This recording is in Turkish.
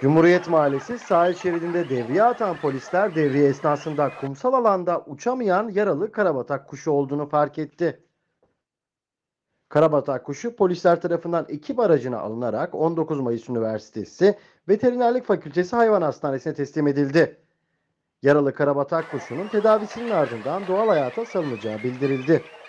Cumhuriyet Mahallesi sahil şeridinde devriye atan polisler devriye esnasında kumsal alanda uçamayan yaralı karabatak kuşu olduğunu fark etti. Karabatak kuşu polisler tarafından ekip aracına alınarak 19 Mayıs Üniversitesi Veterinerlik Fakültesi Hayvan Hastanesi'ne teslim edildi. Yaralı karabatak kuşunun tedavisinin ardından doğal hayata salınacağı bildirildi.